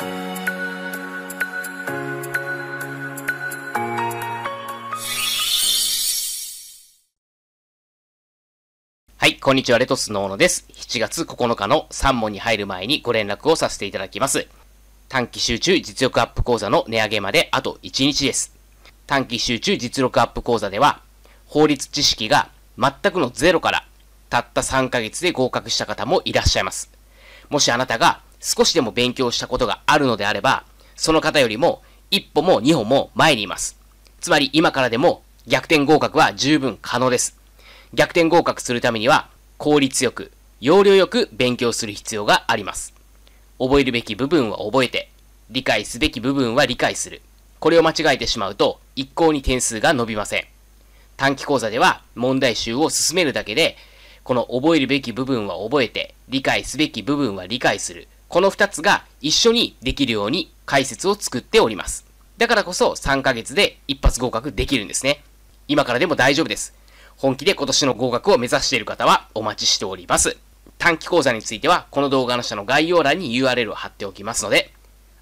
はい、こんにちは、レトスの小野です。7月9日の3問に入る前にご連絡をさせていただきます。短期集中実力アップ講座の値上げまであと1日です。短期集中実力アップ講座では、法律知識が全くのゼロから、たった3ヶ月で合格した方もいらっしゃいます。もしあなたが少しでも勉強したことがあるのであれば、その方よりも一歩も二歩も前にいます。つまり今からでも逆転合格は十分可能です。逆転合格するためには効率よく、要領よく勉強する必要があります。覚えるべき部分は覚えて、理解すべき部分は理解する。これを間違えてしまうと一向に点数が伸びません。短期講座では問題集を進めるだけで、この覚えるべき部分は覚えて、理解すべき部分は理解する。この2つが一緒にできるように解説を作っております。だからこそ3ヶ月で一発合格できるんですね。今からでも大丈夫です。本気で今年の合格を目指している方はお待ちしております。短期講座についてはこの動画の下の概要欄に URL を貼っておきますので、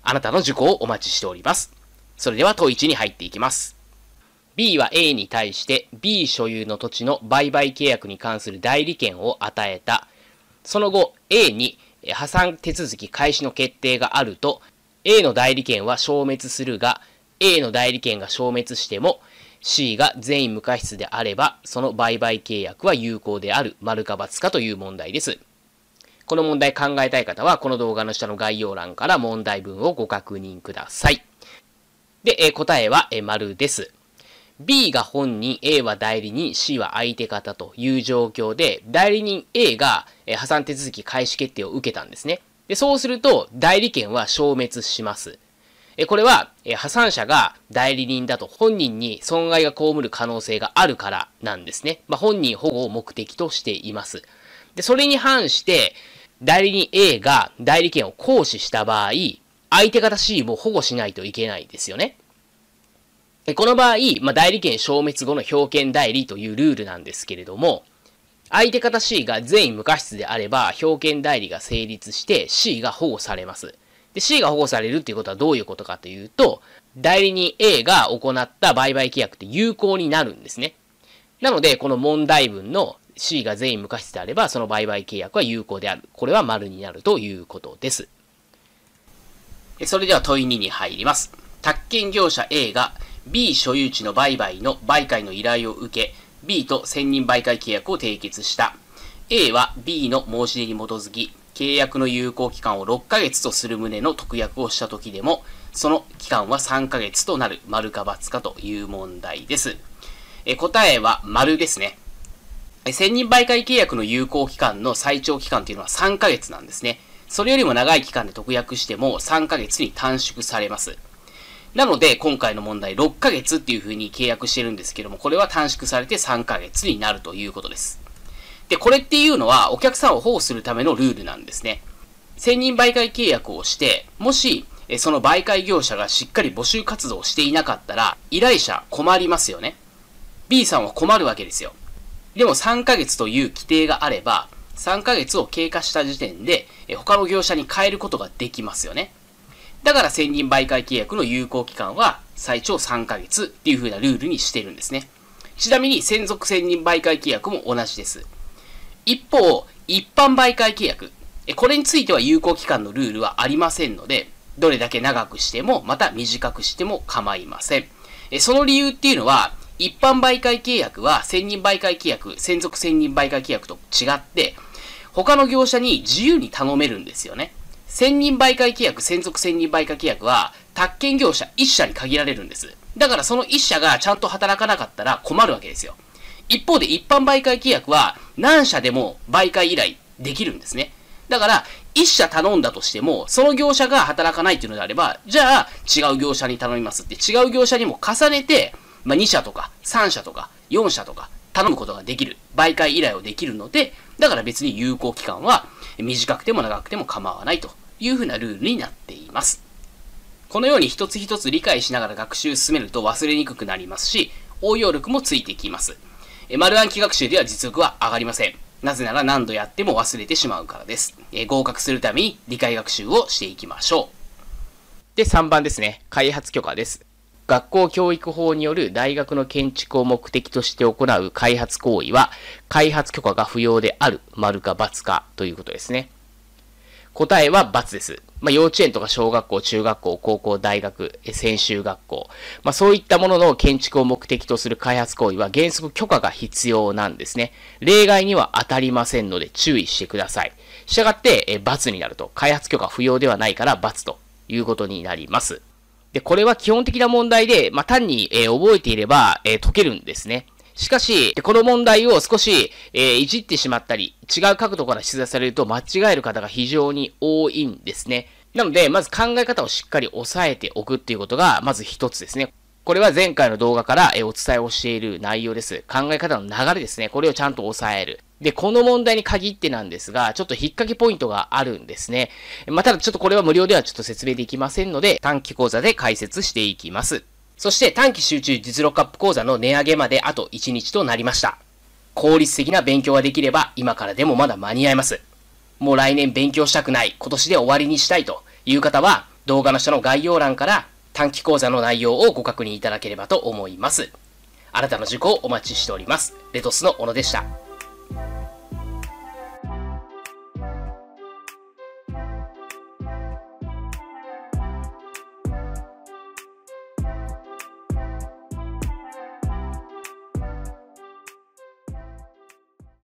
あなたの受講をお待ちしております。それでは問1に入っていきます。B は A に対して B 所有の土地の売買契約に関する代理権を与えた。その後 A に破産手続き開始の決定があると、A の代理権は消滅するが、A の代理権が消滅しても、C が全員無過失であれば、その売買契約は有効である、丸か×かという問題です。この問題考えたい方は、この動画の下の概要欄から問題文をご確認ください。で、え答えは、え丸です。B が本人、A は代理人、C は相手方という状況で、代理人 A が破産手続き開始決定を受けたんですね。で、そうすると、代理権は消滅します。え、これは、え、破産者が代理人だと本人に損害が被る可能性があるからなんですね。まあ、本人保護を目的としています。で、それに反して、代理人 A が代理権を行使した場合、相手方 C も保護しないといけないですよね。この場合、まあ、代理権消滅後の表見代理というルールなんですけれども、相手方 C が全員無過失であれば、表見代理が成立して C が保護されます。で、C が保護されるっていうことはどういうことかというと、代理人 A が行った売買契約って有効になるんですね。なので、この問題文の C が全員無過失であれば、その売買契約は有効である。これは丸になるということです。それでは問い2に入ります。宅建業者 A が B 所有地の売買の売買の依頼を受け、B と専任売買契約を締結した。A は B の申し出に基づき、契約の有効期間を6ヶ月とする旨の特約をした時でも、その期間は3ヶ月となる、丸か×かという問題です。え答えは丸ですね。専任媒介契約の有効期間の最長期間というのは3ヶ月なんですね。それよりも長い期間で特約しても3ヶ月に短縮されます。なので、今回の問題6ヶ月っていう風に契約してるんですけども、これは短縮されて3ヶ月になるということです。で、これっていうのはお客さんを保護するためのルールなんですね。専任媒介契約をして、もし、その媒介業者がしっかり募集活動をしていなかったら、依頼者困りますよね。B さんは困るわけですよ。でも3ヶ月という規定があれば、3ヶ月を経過した時点で、他の業者に変えることができますよね。だから1000人媒介契約の有効期間は最長3ヶ月っていう風なルールにしてるんですね。ちなみに専属専任媒介契約も同じです。一方、一般媒介契約。これについては有効期間のルールはありませんので、どれだけ長くしても、また短くしても構いません。その理由っていうのは、一般媒介契約は専任媒介契約、専属専任媒介契約と違って、他の業者に自由に頼めるんですよね。専任媒介契約、専属専任媒介契約は、宅建業者1社に限られるんです。だからその1社がちゃんと働かなかったら困るわけですよ。一方で一般媒介契約は何社でも媒介依頼できるんですね。だから、1社頼んだとしても、その業者が働かないっていうのであれば、じゃあ違う業者に頼みますって、違う業者にも重ねて、まあ、2社とか3社とか4社とか頼むことができる。媒介依頼をできるので、だから別に有効期間は短くても長くても構わないというふうなルールになっています。このように一つ一つ理解しながら学習進めると忘れにくくなりますし、応用力もついてきます。え丸暗記学習では実力は上がりません。なぜなら何度やっても忘れてしまうからです。え合格するために理解学習をしていきましょう。で、3番ですね。開発許可です。学校教育法による大学の建築を目的として行う開発行為は、開発許可が不要である、丸か×かということですね。答えは×です。まあ、幼稚園とか小学校、中学校、高校、大学、専修学校。まあ、そういったものの建築を目的とする開発行為は原則許可が必要なんですね。例外には当たりませんので注意してください。したがって、え×になると、開発許可不要ではないから×ということになります。で、これは基本的な問題で、まあ、単に、え覚えていれば、え解けるんですね。しかし、この問題を少し、えー、いじってしまったり、違う角度から出題されると間違える方が非常に多いんですね。なので、まず考え方をしっかり押さえておくっていうことが、まず一つですね。これは前回の動画からお伝えをしている内容です。考え方の流れですね。これをちゃんと押さえる。で、この問題に限ってなんですが、ちょっと引っ掛けポイントがあるんですね。まあ、ただちょっとこれは無料ではちょっと説明できませんので、短期講座で解説していきます。そして短期集中実力アップ講座の値上げまであと1日となりました。効率的な勉強ができれば今からでもまだ間に合います。もう来年勉強したくない、今年で終わりにしたいという方は動画の下の概要欄から短期講座の内容をご確認いただければと思います。あなたの受講をお待ちしております。レトスの小野でした。